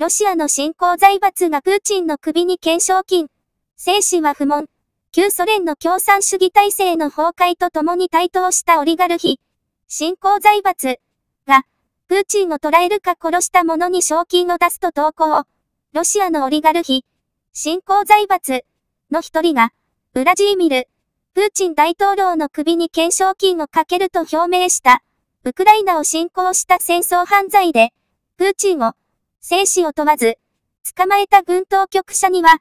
ロシアの新興財閥がプーチンの首に懸賞金。精神は不問。旧ソ連の共産主義体制の崩壊とともに台頭したオリガルヒ。新興財閥が、プーチンを捕らえるか殺した者に賞金を出すと投稿。ロシアのオリガルヒ。新興財閥の一人が、ウラジーミル。プーチン大統領の首に懸賞金をかけると表明した。ウクライナを侵攻した戦争犯罪で、プーチンを生死を問わず、捕まえた軍当局者には、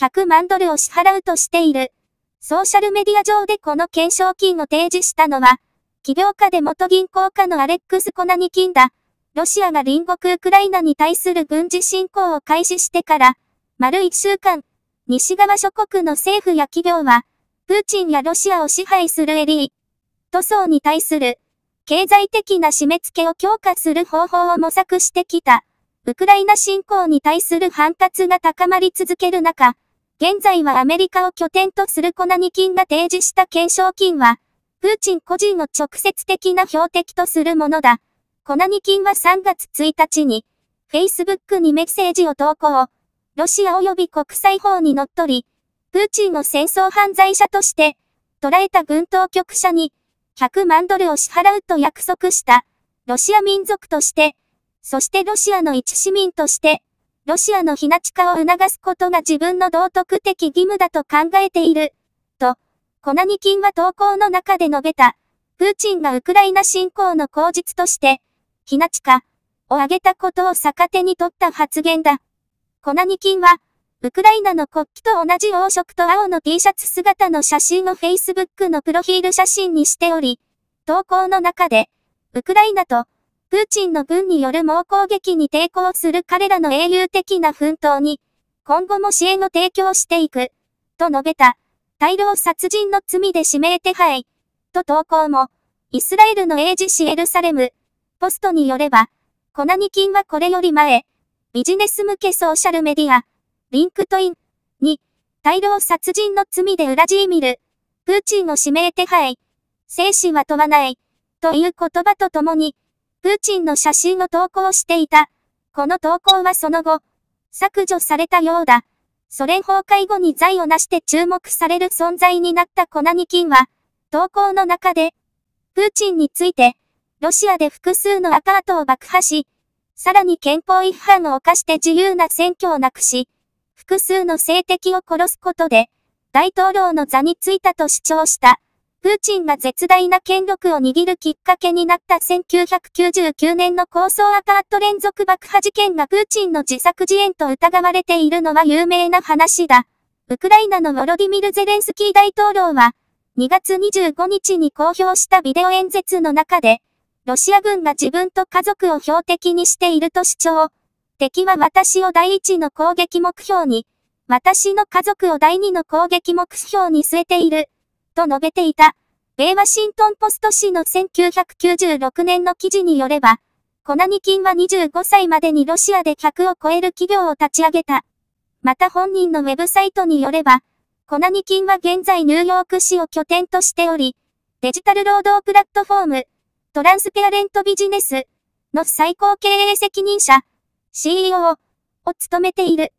100万ドルを支払うとしている。ソーシャルメディア上でこの懸賞金を提示したのは、起業家で元銀行家のアレックス・コナニキンだ。ロシアが隣国ウクライナに対する軍事侵攻を開始してから、丸1週間、西側諸国の政府や企業は、プーチンやロシアを支配するエリー塗装に対する、経済的な締め付けを強化する方法を模索してきた。ウクライナ侵攻に対する反発が高まり続ける中、現在はアメリカを拠点とするコナニ金が提示した懸賞金は、プーチン個人を直接的な標的とするものだ。コナニ金は3月1日に、Facebook にメッセージを投稿、ロシア及び国際法にのっとり、プーチンを戦争犯罪者として、捉えた軍当局者に、100万ドルを支払うと約束した、ロシア民族として、そしてロシアの一市民として、ロシアのひなち化を促すことが自分の道徳的義務だと考えている。と、コナニキンは投稿の中で述べた。プーチンがウクライナ侵攻の口実として、ひなち化を挙げたことを逆手に取った発言だ。コナニキンは、ウクライナの国旗と同じ黄色と青の T シャツ姿の写真を Facebook のプロフィール写真にしており、投稿の中で、ウクライナとプーチンの軍による猛攻撃に抵抗する彼らの英雄的な奮闘に、今後も支援を提供していく、と述べた、大量殺人の罪で指名手配、と投稿も、イスラエルの英字シエルサレム、ポストによれば、コナニ金はこれより前、ビジネス向けソーシャルメディア、リンクトイン、に、大量殺人の罪でウラジーミル、プーチンを指名手配、生死は問わない、という言葉とともに、プーチンの写真を投稿していた。この投稿はその後、削除されたようだ。ソ連崩壊後に財を成して注目される存在になったコナニキンは、投稿の中で、プーチンについて、ロシアで複数のアパートを爆破し、さらに憲法違反を犯して自由な選挙をなくし、複数の政敵を殺すことで、大統領の座についたと主張した。プーチンが絶大な権力を握るきっかけになった1999年の高層アパート連続爆破事件がプーチンの自作自演と疑われているのは有名な話だ。ウクライナのウォロディミル・ゼレンスキー大統領は、2月25日に公表したビデオ演説の中で、ロシア軍が自分と家族を標的にしていると主張。敵は私を第一の攻撃目標に、私の家族を第二の攻撃目標に据えている。と述べていた。米ワシントンポスト紙の1996年の記事によれば、コナニキンは25歳までにロシアで100を超える企業を立ち上げた。また本人のウェブサイトによれば、コナニキンは現在ニューヨーク市を拠点としており、デジタル労働プラットフォーム、トランスペアレントビジネスの最高経営責任者、CEO を務めている。